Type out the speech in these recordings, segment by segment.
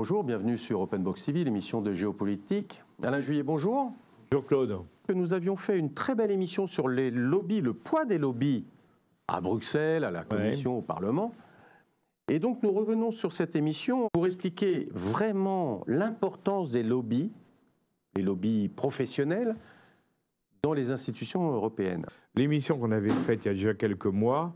Bonjour, bienvenue sur Open Box Civil, émission de géopolitique. Alain Juillet, bonjour. Bonjour Claude. Que nous avions fait une très belle émission sur les lobbies, le poids des lobbies à Bruxelles, à la Commission, au Parlement. Et donc nous revenons sur cette émission pour expliquer vraiment l'importance des lobbies, les lobbies professionnels, dans les institutions européennes. L'émission qu'on avait faite il y a déjà quelques mois,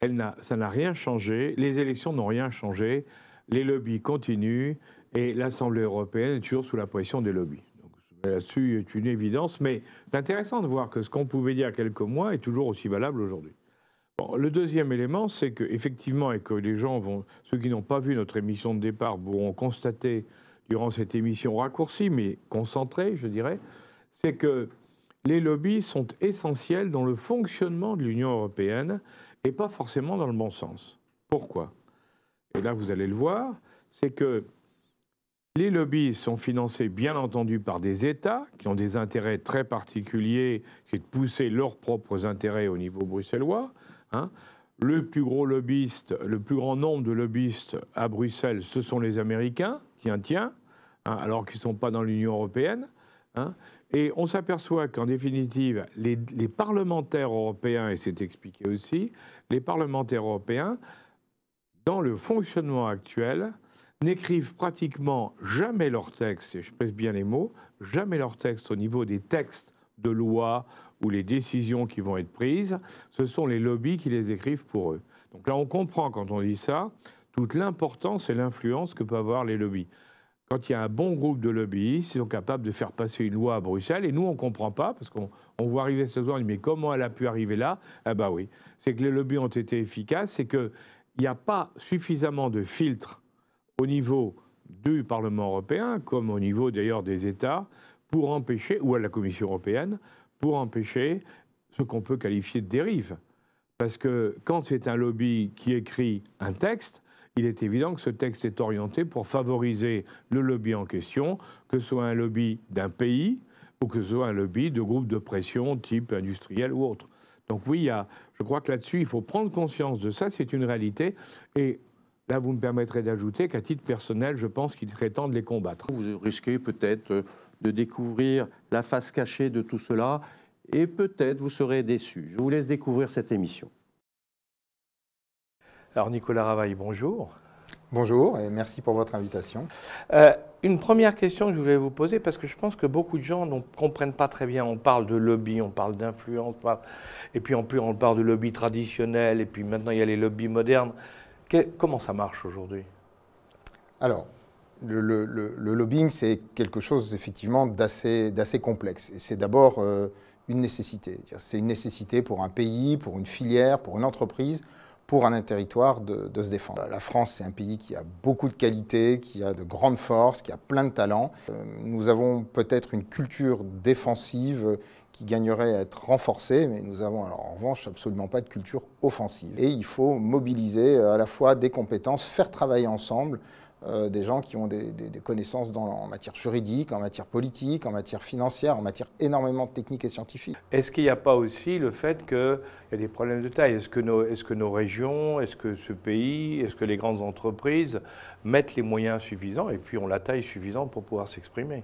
elle ça n'a rien changé, les élections n'ont rien changé les lobbies continuent et l'Assemblée européenne est toujours sous la pression des lobbies. Là-dessus, c'est une évidence, mais c'est intéressant de voir que ce qu'on pouvait dire quelques mois est toujours aussi valable aujourd'hui. le deuxième élément, c'est qu'effectivement, et que les gens vont, ceux qui n'ont pas vu notre émission de départ pourront constater durant cette émission raccourcie, mais concentrée, je dirais, c'est que les lobbies sont essentiels dans le fonctionnement de l'Union européenne et pas forcément dans le bon sens. Pourquoi et là vous allez le voir, c'est que les lobbies sont financés bien entendu par des États qui ont des intérêts très particuliers, est de pousser leurs propres intérêts au niveau bruxellois. Hein. Le plus gros lobbyiste, le plus grand nombre de lobbyistes à Bruxelles, ce sont les Américains, tiens, tiens, hein, alors qu'ils ne sont pas dans l'Union européenne. Hein. Et on s'aperçoit qu'en définitive, les, parlementaires européens, et c'est expliqué aussi, les parlementaires européens dans le fonctionnement actuel, n'écrivent pratiquement jamais leurs textes, et je pèse bien les mots, jamais leurs textes au niveau des textes de loi ou les décisions qui vont être prises, ce sont les lobbies qui les écrivent pour eux. Donc là, on comprend quand on dit ça toute l'importance et l'influence que peuvent avoir les lobbies. Quand il y a un bon groupe de lobbyistes, ils sont capables de faire passer une loi à Bruxelles, et nous, on ne comprend pas, parce qu'on voit arriver ce soir, mais comment elle a pu arriver là Eh bien oui, c'est que les lobbies ont été efficaces, c'est que il n'y a pas suffisamment de filtres au niveau du Parlement européen, comme au niveau d'ailleurs des États, pour empêcher, ou à la Commission européenne, pour empêcher ce qu'on peut qualifier de dérive. Parce que quand c'est un lobby qui écrit un texte, il est évident que ce texte est orienté pour favoriser le lobby en question, que ce soit un lobby d'un pays ou que ce soit un lobby de groupes de pression type industriel ou autre. Donc oui, je crois que là-dessus, il faut prendre conscience de ça, c'est une réalité. Et là, vous me permettrez d'ajouter qu'à titre personnel, je pense qu'il serait temps de les combattre. Vous risquez peut-être euh, de découvrir la face cachée de tout cela, et peut-être vous serez déçu. Je vous laisse découvrir cette émission. Alors Nicolas Ravaille, bonjour. Bonjour et merci pour votre invitation. Euh, une première question que je voulais vous poser, parce que je pense que beaucoup de gens ne comprennent pas très bien. On parle de lobby, on parle d'influence, et puis en plus on parle de lobby traditionnel, et puis maintenant il y a les lobbies modernes. Comment ça marche aujourd'hui Alors, le, lobbying, c'est quelque chose effectivement d'assez complexe. C'est d'abord euh, une nécessité. C'est une nécessité pour un pays, pour une filière, pour une entreprise, pour un territoire de, se défendre. La France, c'est un pays qui a beaucoup de qualités, qui a de grandes forces, qui a plein de talents. Euh, nous avons peut-être une culture défensive qui gagnerait à être renforcée, mais nous avons en revanche absolument pas de culture offensive. Et il faut mobiliser euh, à la fois des compétences, faire travailler ensemble euh, des gens qui ont des, connaissances en matière juridique, en matière politique, en matière financière, en matière énormément technique et scientifique. Est-ce qu'il n'y a pas aussi le fait qu'il y a des problèmes de taille Est-ce que, nos régions, est-ce que ce pays, est-ce que les grandes entreprises mettent les moyens suffisants et puis ont la taille suffisante pour pouvoir s'exprimer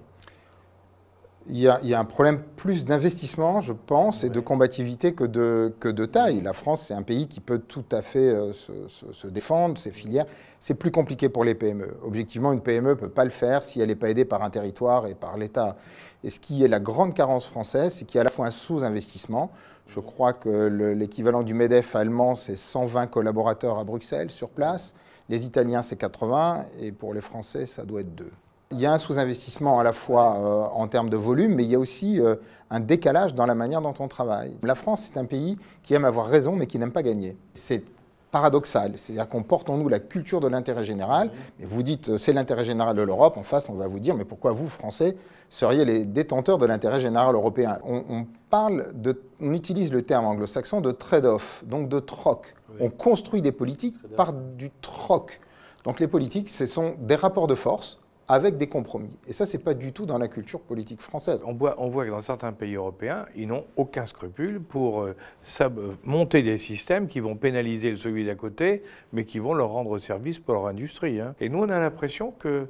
il y, a, un problème plus d'investissement, je pense, et de combativité que de, taille. La France, c'est un pays qui peut tout à fait euh, se, se, défendre, ses filières. C'est plus compliqué pour les PME. Objectivement, une PME ne peut pas le faire si elle n'est pas aidée par un territoire et par l'État. Et ce qui est la grande carence française, c'est qu'il y a à la fois un sous-investissement. Je crois que l'équivalent du MEDEF allemand, c'est 120 collaborateurs à Bruxelles, sur place. Les Italiens, c'est 80. Et pour les Français, ça doit être deux. Il y a un sous-investissement à la fois euh, en termes de volume, mais il y a aussi euh, un décalage dans la manière dont on travaille. La France, c'est un pays qui aime avoir raison, mais qui n'aime pas gagner. C'est paradoxal, c'est-à-dire qu'on porte en nous la culture de l'intérêt général, mais vous dites euh, c'est l'intérêt général de l'Europe, en face on va vous dire mais pourquoi vous, Français, seriez les détenteurs de l'intérêt général européen on, parle de, on utilise le terme anglo-saxon de trade-off, donc de troc. On construit des politiques par du troc. Donc les politiques, ce sont des rapports de force avec des compromis. Et ça, ce n'est pas du tout dans la culture politique française. On voit, on voit que dans certains pays européens, ils n'ont aucun scrupule pour euh, euh, monter des systèmes qui vont pénaliser celui d'à côté, mais qui vont leur rendre service pour leur industrie. Hein. Et nous, on a l'impression que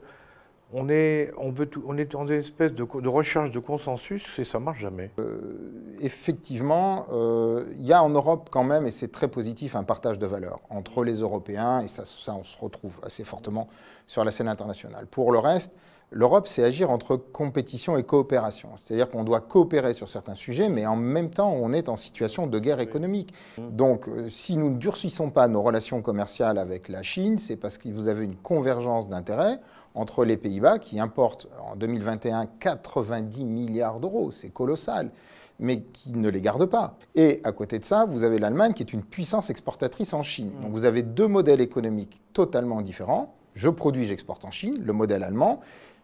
on est, on, dans une espèce de, recherche de consensus et ça marche jamais. Euh, effectivement, euh, il y a en Europe quand même, et c'est très positif, un partage de valeurs entre les Européens et ça, ça, on se retrouve assez fortement sur la scène internationale. Pour le reste, l'Europe, c'est agir entre compétition et coopération. C'est-à-dire qu'on doit coopérer sur certains sujets, mais en même temps, on est en situation de guerre économique. Mmh. Donc, euh, si nous ne durcissons pas nos relations commerciales avec la Chine, c'est parce que vous avez une convergence d'intérêts entre les Pays-Bas, qui importent en 2021 90 milliards d'euros, c'est colossal, mais qui ne les gardent pas. Et à côté de ça, vous avez l'Allemagne qui est une puissance exportatrice en Chine. Mm. Donc vous avez deux modèles économiques totalement différents. Je produis, j'exporte en Chine, le modèle allemand.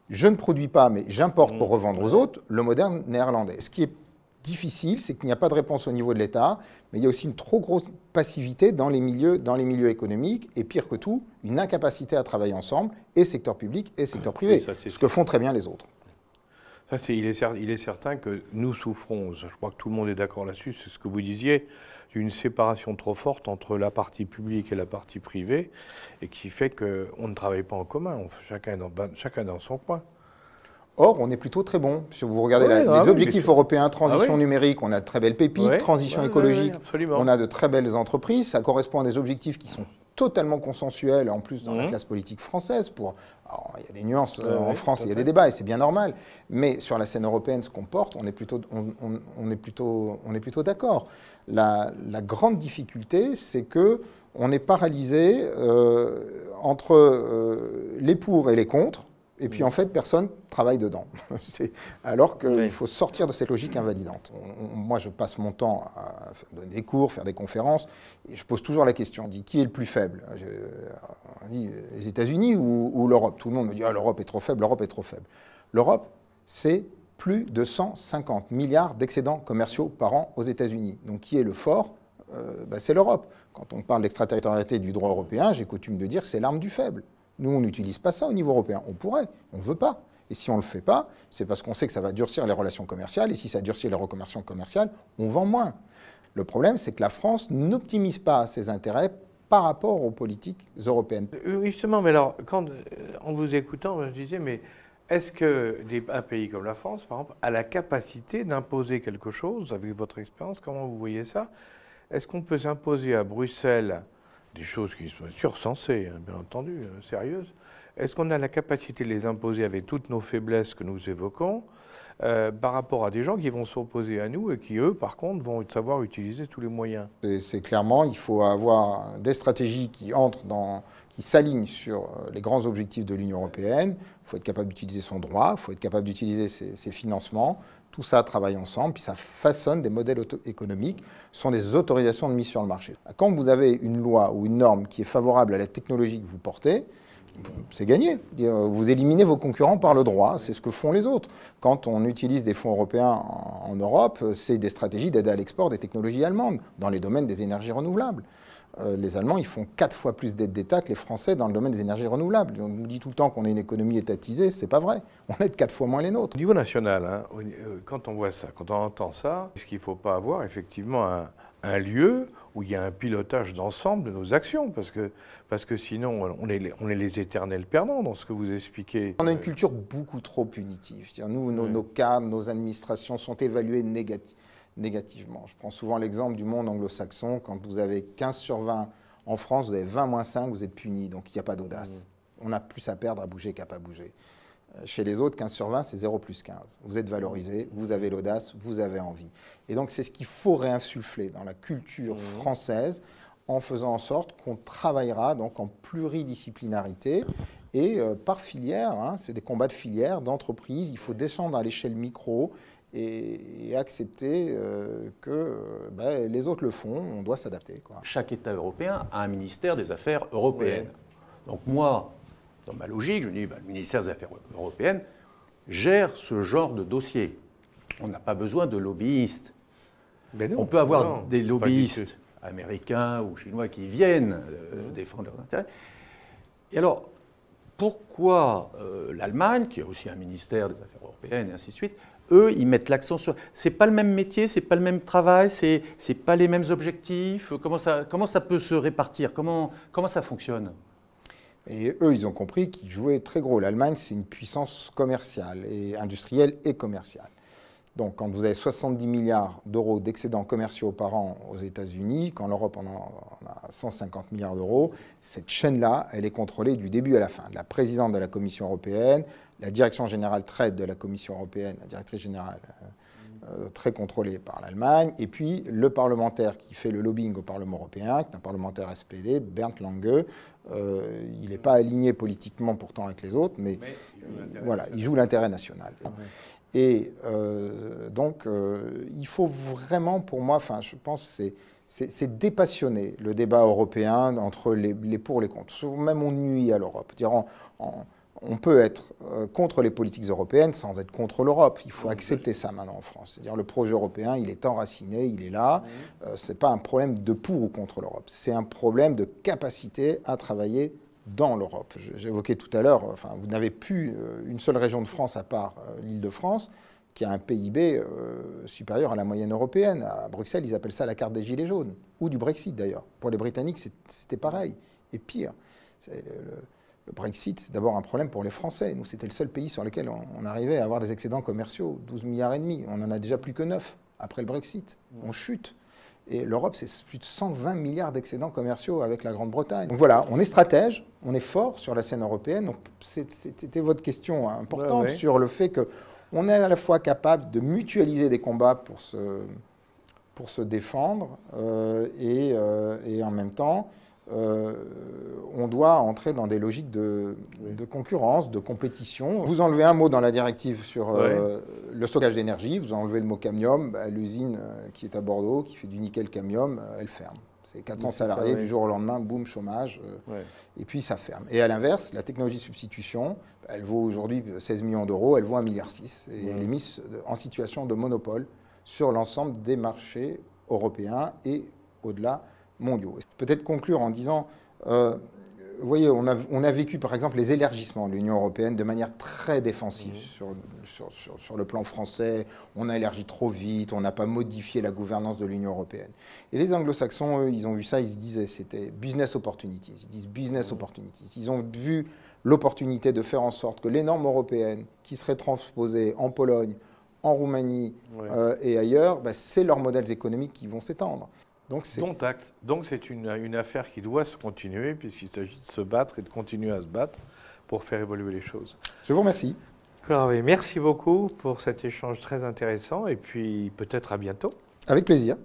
Je ne produis pas, mais j'importe pour mm. revendre aux autres, le modèle néerlandais. qui est difficile, c'est qu'il n'y a pas de réponse au niveau de l'État, mais il y a aussi une trop grosse passivité dans les milieux, dans les milieux économiques, et pire que tout, une incapacité à travailler ensemble, et secteur public et secteur privé, ce que font très bien les autres. Ça, il, est, il est certain que nous souffrons, je crois que tout le monde est d'accord là-dessus, c'est ce que vous disiez, une séparation trop forte entre la partie publique et la partie privée, et qui fait qu'on ne travaille pas en commun, chacun, dans, ben, chacun dans son coin. Or, on est plutôt très bon. Si vous regardez ah les ah objectifs européens, ah transition numérique, on a de très belles pépites, transition écologique, on a de très belles entreprises. Ça correspond à des objectifs qui sont totalement consensuels, en plus dans la classe politique française. Pour, alors, il y a des nuances euh, en France, il y a des débats et c'est bien normal. Mais sur la scène européenne, ce qu'on porte, on est plutôt, on, plutôt, plutôt d'accord. La, grande difficulté, c'est que on est paralysé euh, entre euh, les pour et les contre et puis mm. en fait, personne travaille dedans. Alors qu'il faut sortir de cette logique invalidante. moi, je passe mon temps à donner des cours, faire des conférences, et je pose toujours la question, on dit, qui est le plus faible euh, euh, euh, les États-Unis ou, l'Europe Tout le monde me dit, ah, l'Europe est trop faible, l'Europe est trop faible. L'Europe, c'est plus de 150 milliards d'excédents commerciaux par an aux États-Unis. Donc qui est le fort bah, C'est l'Europe. Quand on parle d'extraterritorialité du droit européen, j'ai coutume de dire, c'est l'arme du faible. Nous, on n'utilise pas ça au niveau européen. On pourrait, on ne veut pas. Et si on ne le fait pas, c'est parce qu'on sait que ça va durcir les relations commerciales. Et si ça durcit les relations commerciales, on vend moins. Le problème, c'est que la France n'optimise pas ses intérêts par rapport aux politiques européennes. Euh, justement, mais alors, quand, euh, en vous écoutant, je disais, mais est-ce qu'un pays comme la France, par exemple, a la capacité d'imposer quelque chose, avec votre expérience, comment vous voyez ça Est-ce qu'on peut s'imposer à Bruxelles des choses qui sont sursensées, hein, bien entendu, euh, sérieuses, est-ce qu'on a la capacité de les imposer avec toutes nos faiblesses que nous évoquons euh, par rapport à des gens qui vont s'opposer à nous et qui, eux, par contre, vont savoir utiliser tous les moyens C'est clairement, il faut avoir des stratégies qui entrent qui s'alignent sur euh, les grands objectifs de l'Union européenne. Il faut être capable d'utiliser son droit, il faut être capable d'utiliser ses financements, tout ça travaille ensemble, puis ça façonne des modèles économiques, ce sont des autorisations de mise sur le marché. Quand vous avez une loi ou une norme qui est favorable à la technologie que vous portez, c'est gagné. Vous éliminez vos concurrents par le droit, c'est ce que font les autres. Quand on utilise des fonds européens en Europe, c'est des stratégies d'aide à l'export des technologies allemandes dans les domaines des énergies renouvelables. Euh, les Allemands, ils font quatre fois plus d'aides d'État que les Français dans le domaine des énergies renouvelables. On nous dit tout le temps qu'on est une économie étatisée, c'est pas vrai. On aide quatre fois moins les nôtres. Au niveau national, hein, euh, quand on voit ça, quand on entend ça, est-ce qu'il ne faut pas avoir effectivement un, lieu où il y a un pilotage d'ensemble de nos actions, parce que, sinon, on est, les éternels perdants dans ce que vous expliquez. On a une culture beaucoup trop punitive. Nous, nos, cas, nos cadres, nos administrations sont évaluées négatives négativement. Je prends souvent l'exemple du monde anglo-saxon. Quand vous avez 15 sur 20 en France, vous avez 20 moins 5, vous êtes puni. Donc il n'y a pas d'audace. Mmh. On a plus à perdre à bouger qu'à pas bouger. Euh, chez les autres, 15 sur 20, c'est 0 plus 15. Vous êtes valorisé, mmh. vous avez l'audace, vous avez envie. Et donc c'est ce qu'il faut réinsuffler dans la culture mmh. française en faisant en sorte qu'on travaillera donc en pluridisciplinarité et euh, par filière, hein, c'est des combats de filière, d'entreprise, il faut descendre à l'échelle micro, et, accepter euh, que euh, ben, les autres le font, on doit s'adapter. Chaque État européen a un ministère des Affaires européennes. Donc moi, dans ma logique, je dis, ben, le ministère des Affaires européennes gère ce genre de dossier. On n'a pas besoin de lobbyistes. on peut avoir des lobbyistes américains ou chinois qui viennent euh, mmh. défendre leurs intérêts. Et alors, pourquoi l'Allemagne, qui a aussi un ministère des Affaires européennes et ainsi de suite, eux, ils mettent l'accent sur. C'est pas le même métier, c'est pas le même travail, c'est c'est pas les mêmes objectifs. Comment ça comment ça peut se répartir Comment comment ça fonctionne et eux, ils ont compris qu'ils jouaient très gros. L'Allemagne, c'est une puissance commerciale, et industrielle et commerciale. Donc, quand vous avez 70 milliards d'euros d'excédents commerciaux par an aux États-Unis, quand l'Europe en, a 150 milliards d'euros, cette chaîne-là, elle est contrôlée du début à la fin. De la présidente de la Commission européenne la direction générale trade de la Commission européenne, la directrice générale euh, euh, très contrôlée par l'Allemagne, et puis le parlementaire qui fait le lobbying au Parlement européen, qui est un parlementaire SPD, Bernd Lange. Euh, il n'est pas aligné politiquement pourtant avec les autres, mais, voilà, il joue l'intérêt national. Ah et donc, il faut vraiment, pour moi, enfin, je pense c'est c'est dépassionner le débat européen entre les, pour et les contre. Même on nuit à l'Europe. en, on peut être euh, contre les politiques européennes sans être contre l'Europe. Il faut accepter ça maintenant en France. C'est-à-dire le projet européen, il est enraciné, il est là. Euh, ce n'est pas un problème de pour ou contre l'Europe. C'est un problème de capacité à travailler dans l'Europe. J'évoquais tout à l'heure, euh, enfin, vous n'avez plus une seule région de France à part l'Île-de-France qui a un PIB supérieur à la moyenne européenne. À Bruxelles, ils appellent ça la carte des Gilets jaunes, ou du Brexit d'ailleurs. Pour les Britanniques, c'était pareil, et pire. C'est le le Brexit, c'est d'abord un problème pour les Français. Nous, c'était le seul pays sur lequel on, arrivait à avoir des excédents commerciaux, 12 milliards et demi. On en a déjà plus que 9 après le Brexit. On chute. Et l'Europe, c'est plus de 120 milliards d'excédents commerciaux avec la Grande-Bretagne. Donc voilà, on est stratège, on est fort sur la scène européenne. C'était votre question importante sur le fait qu'on est à la fois capable de mutualiser des combats pour se, pour se défendre euh, euh, et, en même temps euh, on doit entrer dans des logiques de, concurrence, de compétition. Vous enlevez un mot dans la directive sur euh, le stockage d'énergie, vous enlevez le mot cadmium, bah, l'usine euh, qui est à Bordeaux, qui fait du nickel camium, elle ferme. C'est 400 salariés, du jour au lendemain, boum, chômage, et puis ça ferme. Et à l'inverse, la technologie de substitution, elle vaut aujourd'hui 16 millions d'euros, elle vaut 1,6 milliard, et elle est mise en situation de monopole sur l'ensemble des marchés européens et au-delà Peut-être conclure en disant, euh, vous voyez, on a, vécu par exemple les élargissements de l'Union européenne de manière très défensive mmh. sur, le plan français. On a élargi trop vite, on n'a pas modifié la gouvernance de l'Union européenne. Et les anglo-saxons, eux, ils ont vu ça, ils se disaient, c'était business opportunities. Ils disent business mmh. opportunities. Ils ont vu l'opportunité de faire en sorte que les normes européennes qui seraient transposées en Pologne, en Roumanie euh, et ailleurs, bah, c'est leurs modèles économiques qui vont s'étendre. Donc c'est... Donc c'est une, une, affaire qui doit se continuer, puisqu'il s'agit de se battre et de continuer à se battre pour faire évoluer les choses. Je vous remercie. merci beaucoup pour cet échange très intéressant, et puis peut-être à bientôt. Avec plaisir.